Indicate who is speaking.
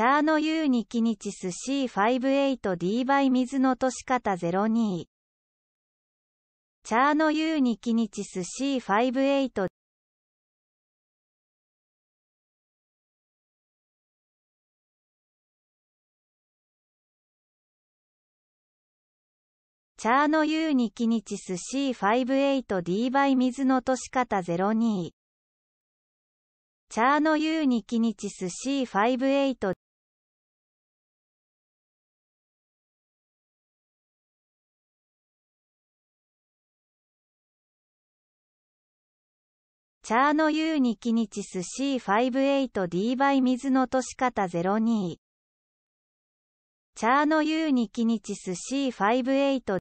Speaker 1: チャーノユーニキニチス C58D バイ水のとし方02チャーノユーニキニチス C58 チャーノユーニキニチス C58D バイ水のとし方02チャーノユーニキニチス C58 d チャーノユーニキニチス C58D バイ水のとし方02チャーノユーニキニチス C58